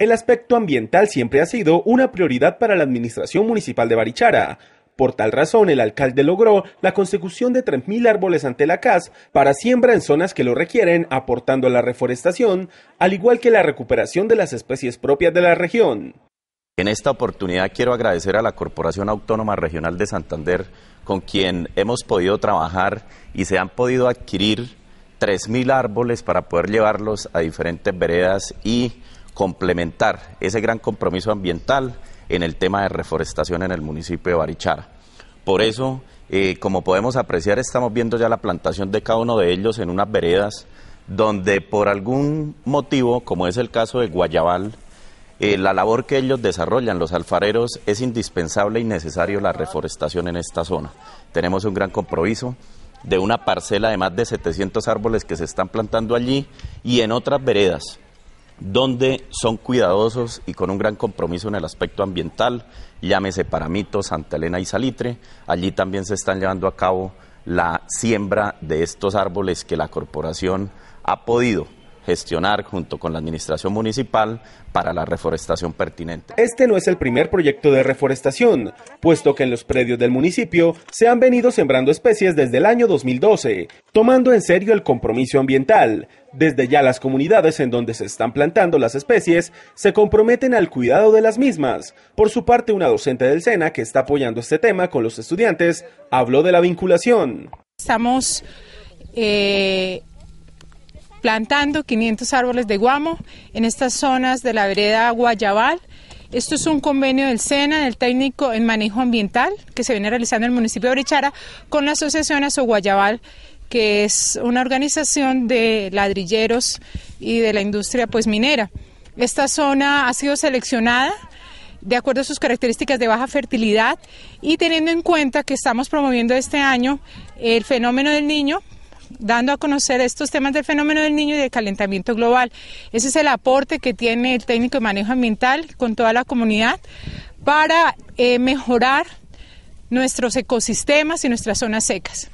El aspecto ambiental siempre ha sido una prioridad para la administración municipal de Barichara. Por tal razón, el alcalde logró la consecución de 3.000 árboles ante la CAS para siembra en zonas que lo requieren, aportando a la reforestación, al igual que la recuperación de las especies propias de la región. En esta oportunidad quiero agradecer a la Corporación Autónoma Regional de Santander, con quien hemos podido trabajar y se han podido adquirir 3.000 árboles para poder llevarlos a diferentes veredas y complementar ese gran compromiso ambiental en el tema de reforestación en el municipio de Barichara. Por eso, eh, como podemos apreciar, estamos viendo ya la plantación de cada uno de ellos en unas veredas donde por algún motivo, como es el caso de Guayabal, eh, la labor que ellos desarrollan, los alfareros, es indispensable y necesario la reforestación en esta zona. Tenemos un gran compromiso de una parcela de más de 700 árboles que se están plantando allí y en otras veredas donde son cuidadosos y con un gran compromiso en el aspecto ambiental, llámese Paramito, Santa Elena y Salitre. Allí también se están llevando a cabo la siembra de estos árboles que la corporación ha podido gestionar junto con la administración municipal para la reforestación pertinente. Este no es el primer proyecto de reforestación, puesto que en los predios del municipio se han venido sembrando especies desde el año 2012, tomando en serio el compromiso ambiental. Desde ya las comunidades en donde se están plantando las especies se comprometen al cuidado de las mismas. Por su parte, una docente del SENA que está apoyando este tema con los estudiantes habló de la vinculación. Estamos eh, plantando 500 árboles de guamo en estas zonas de la vereda Guayabal. Esto es un convenio del SENA, del técnico en manejo ambiental, que se viene realizando en el municipio de Brechara con la asociación Guayabal, que es una organización de ladrilleros y de la industria pues minera. Esta zona ha sido seleccionada de acuerdo a sus características de baja fertilidad y teniendo en cuenta que estamos promoviendo este año el fenómeno del niño, dando a conocer estos temas del fenómeno del niño y del calentamiento global. Ese es el aporte que tiene el técnico de manejo ambiental con toda la comunidad para eh, mejorar nuestros ecosistemas y nuestras zonas secas.